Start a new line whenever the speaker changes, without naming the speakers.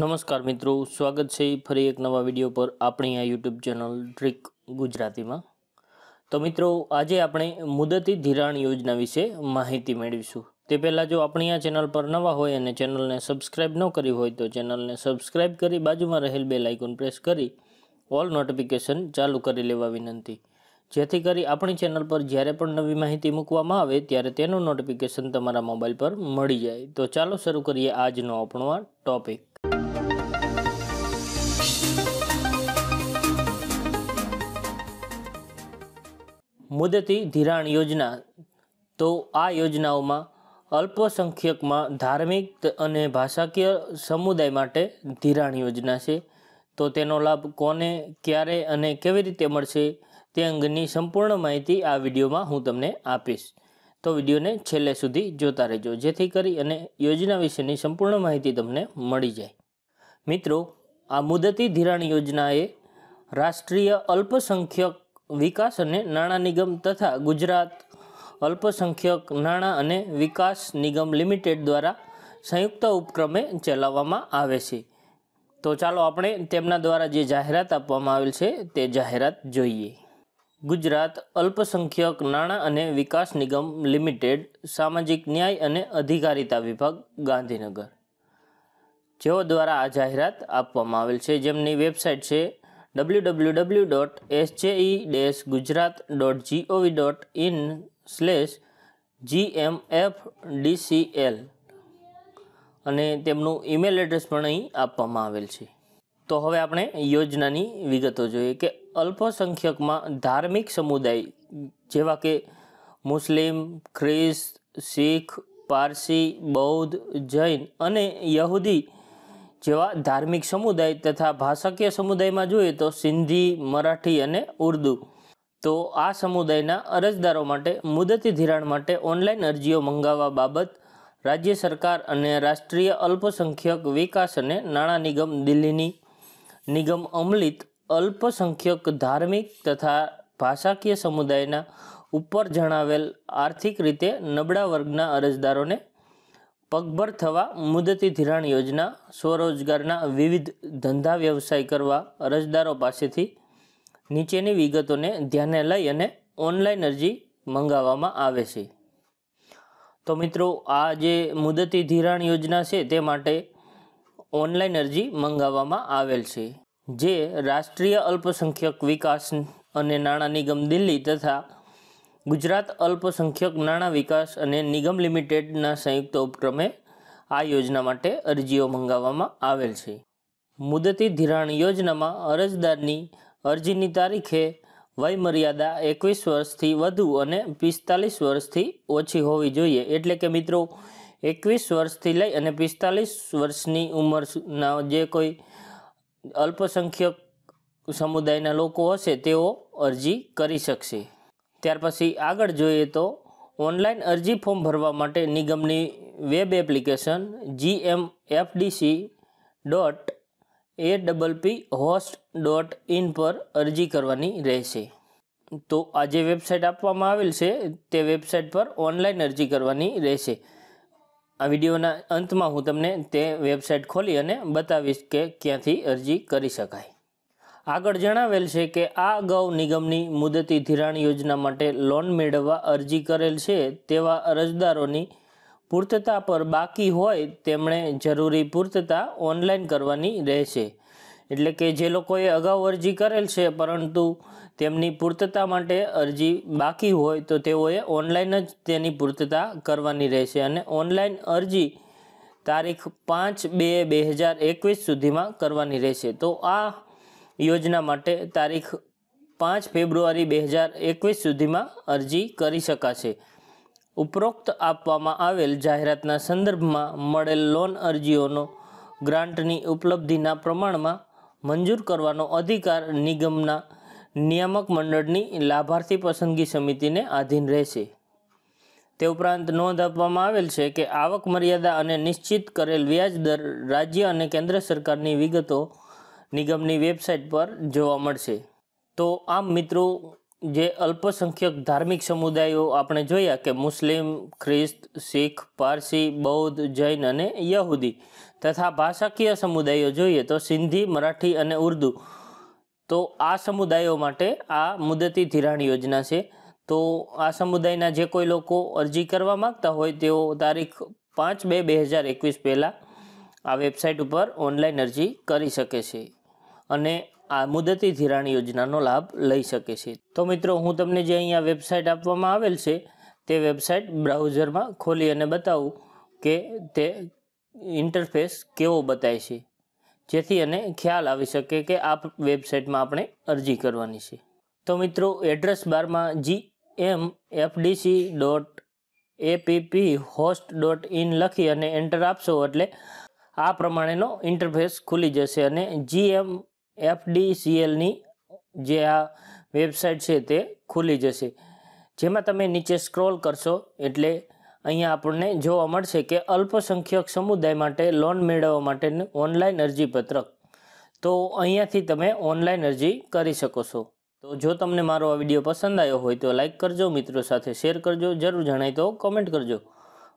નમસ્કાર મિત્રો સ્વાગત છે ફરી એક નવા વિડીયો પર આપણી આ યુટ્યુબ ચેનલ ટ્રીક ગુજરાતીમાં તો મિત્રો આજે આપણે મુદતી ધિરાણ યોજના વિશે માહિતી મેળવીશું તે પહેલાં જો આપણી આ ચેનલ પર નવા હોય અને ચેનલને સબસ્ક્રાઇબ ન કરી હોય તો ચેનલને સબસ્ક્રાઇબ કરી બાજુમાં રહેલ બે લાઇકોન પ્રેસ કરી ઓલ નોટિફિકેશન ચાલુ કરી લેવા વિનંતી જેથી કરી આપણી ચેનલ પર જ્યારે પણ નવી માહિતી મૂકવામાં આવે ત્યારે તેનું નોટિફિકેશન તમારા મોબાઈલ પર મળી જાય તો ચાલો શરૂ કરીએ આજનો આપણો આ ટોપિક મુદતી ધિરાણ યોજના તો આ યોજનાઓમાં અલ્પસંખ્યકમાં ધાર્મિક અને ભાષાકીય સમુદાય માટે ધિરાણ યોજના છે તો તેનો લાભ કોને ક્યારે અને કેવી રીતે મળશે તે અંગેની સંપૂર્ણ માહિતી આ વિડીયોમાં હું તમને આપીશ તો વિડીયોને છેલ્લે સુધી જોતા રહેજો જેથી કરી અને યોજના વિશેની સંપૂર્ણ માહિતી તમને મળી જાય મિત્રો આ મુદતી ધિરાણ યોજના એ રાષ્ટ્રીય અલ્પસંખ્યક વિકાસ અને નાણાં નિગમ તથા ગુજરાત અલ્પસંખ્યક નાણાં અને વિકાસ નિગમ લિમિટેડ દ્વારા સંયુક્ત ઉપક્રમે ચલાવવામાં આવે છે તો ચાલો આપણે તેમના દ્વારા જે જાહેરાત આપવામાં આવેલ છે તે જાહેરાત જોઈએ ગુજરાત અલ્પસંખ્યક નાણાં અને વિકાસ નિગમ લિમિટેડ સામાજિક ન્યાય અને અધિકારિતા વિભાગ ગાંધીનગર જેઓ દ્વારા આ જાહેરાત આપવામાં આવેલ છે જેમની વેબસાઇટ છે W W W dot SJE dash Gujarat dot GOV dot in slash GMF DCL અને તેમનું ઈમેલ એડ્રેસ પણ અહીં આપવામાં આવેલ છે તો હવે આપણે યોજનાની વિગતો જોઈએ કે અલ્પસંખ્યકમાં ધાર્મિક સમુદાય જેવા કે મુસ્લિમ ખ્રિસ્ત શીખ પારસી બૌદ્ધ જૈન અને યહૂદી જેવા ધાર્મિક સમુદાય તથા ભાષાકીય સમુદાયમાં જોઈએ તો સિંધી મરાઠી અને ઉર્દુ તો આ સમુદાયના અરજદારો માટે મુદતી ધિરાણ માટે ઓનલાઈન અરજીઓ મંગાવવા બાબત રાજ્ય સરકાર અને રાષ્ટ્રીય અલ્પસંખ્યક વિકાસ અને નાણાં નિગમ દિલ્હીની નિગમ અમલિત અલ્પસંખ્યક ધાર્મિક તથા ભાષાકીય સમુદાયના ઉપર જણાવેલ આર્થિક રીતે નબળા વર્ગના અરજદારોને પગભર થવા મુદતી ધિરાણ યોજના સ્વરોજગારના વિવિધ ધંધા વ્યવસાય કરવા અરજદારો પાસેથી નીચેની વિગતોને ધ્યાને લઈ અને ઓનલાઈન અરજી મંગાવવામાં આવે છે તો મિત્રો આ જે મુદતી ધિરાણ યોજના છે તે માટે ઓનલાઈન અરજી મંગાવવામાં આવેલ છે જે રાષ્ટ્રીય અલ્પસંખ્યક વિકાસ અને નાણાં નિગમ દિલ્હી તથા ગુજરાત અલ્પસંખ્યક નાણાં વિકાસ અને નિગમ લિમિટેડના સંયુક્ત ઉપક્રમે આ યોજના માટે અરજીઓ મંગાવવામાં આવેલ છે મુદતી ધિરાણ યોજનામાં અરજદારની અરજીની તારીખે વયમર્યાદા એકવીસ વર્ષથી વધુ અને પિસ્તાલીસ વર્ષથી ઓછી હોવી જોઈએ એટલે કે મિત્રો એકવીસ વર્ષથી લઈ અને પિસ્તાલીસ વર્ષની ઉંમરના જે કોઈ અલ્પસંખ્યક સમુદાયના લોકો હશે તેઓ અરજી કરી શકશે ત્યાર પછી આગળ જોઈએ તો ઓનલાઈન અરજી ફોર્મ ભરવા માટે નિગમની web application G M F GMFDC dot A double P host dot in પર અરજી કરવાની રહેશે તો આ જે વેબસાઇટ આપવામાં આવેલ છે તે વેબસાઇટ પર ઓનલાઈન અરજી કરવાની રહેશે આ વિડીયોના અંતમાં હું તમને તે વેબસાઇટ ખોલી અને બતાવીશ કે ક્યાંથી અરજી કરી શકાય આગળ જણાવેલ છે કે આ અગાઉ નિગમની મુદતી ધિરાણ યોજના માટે લોન મેળવવા અરજી કરેલ છે તેવા અરજદારોની પૂર્તતા પર બાકી હોય તેમણે જરૂરી પૂર્તતા ઓનલાઈન કરવાની રહેશે એટલે કે જે લોકોએ અગાઉ અરજી કરેલ છે પરંતુ તેમની પૂર્તતા માટે અરજી બાકી હોય તો તેઓએ ઓનલાઈન જ તેની પૂર્તતા કરવાની રહેશે અને ઓનલાઈન અરજી તારીખ પાંચ બે બે હજાર એકવીસ સુધીમાં કરવાની રહેશે તો આ યોજના માટે તારીખ પાંચ ફેબ્રુઆરી બે હજાર એકવીસ સુધીમાં અરજી કરી શકાશે ઉપરોક્ત આપવામાં આવેલ જાહેરાતના સંદર્ભમાં મળેલ લોન અરજીઓનો ગ્રાન્ટની ઉપલબ્ધિના પ્રમાણમાં મંજૂર કરવાનો અધિકાર નિગમના નિયામક મંડળની લાભાર્થી પસંદગી સમિતિને આધીન રહેશે તે ઉપરાંત નોંધ આપવામાં આવેલ છે કે આવક મર્યાદા અને નિશ્ચિત કરેલ વ્યાજ દર રાજ્ય અને કેન્દ્ર સરકારની વિગતો નિગમની વેબસાઇટ પર જોવા મળશે તો આમ મિત્રો જે અલ્પસંખ્યક ધાર્મિક સમુદાયો આપણે જોયા કે મુસ્લિમ ખ્રિસ્ત શીખ પારસી બૌદ્ધ જૈન અને યહૂદી તથા ભાષાકીય સમુદાયો જોઈએ તો સિંધી મરાઠી અને ઉર્દુ તો આ સમુદાયો માટે આ મુદતી ધિરાણ યોજના છે તો આ સમુદાયના જે કોઈ લોકો અરજી કરવા માગતા હોય તેઓ તારીખ પાંચ બે બે હજાર એકવીસ પહેલાં આ વેબસાઇટ ઉપર ઓનલાઈન અરજી કરી શકે છે અને આ મુદતી ધિરાણ યોજનાનો લાભ લઈ શકે છે તો મિત્રો હું તમને જે અહીંયા વેબસાઇટ આપવામાં આવેલ છે તે વેબસાઇટ બ્રાઉઝરમાં ખોલી અને બતાવું કે તે ઇન્ટરફેસ કેવો બતાય છે જેથી એને ખ્યાલ આવી શકે કે આ વેબસાઇટમાં આપણે અરજી કરવાની છે તો મિત્રો એડ્રેસ બારમાં G M FDC dot APP host dot in લખી અને એન્ટર આપશો એટલે આ પ્રમાણેનો ઇન્ટરફેસ ખુલી જશે અને જી એમ સીએલની જે આ વેબસાઇટ છે તે ખુલી જશે જેમાં તમે નીચે સ્ક્રોલ કરશો એટલે અહીંયા આપણને જોવા મળશે કે અલ્પસંખ્યક સમુદાય માટે લોન મેળવવા માટેનું ઓનલાઈન અરજીપત્રક તો અહીંયાથી તમે ઓનલાઈન અરજી કરી શકો છો તો જો તમને મારો આ વિડીયો પસંદ આવ્યો હોય તો લાઇક કરજો મિત્રો સાથે શેર કરજો જરૂર જણાય તો કોમેન્ટ કરજો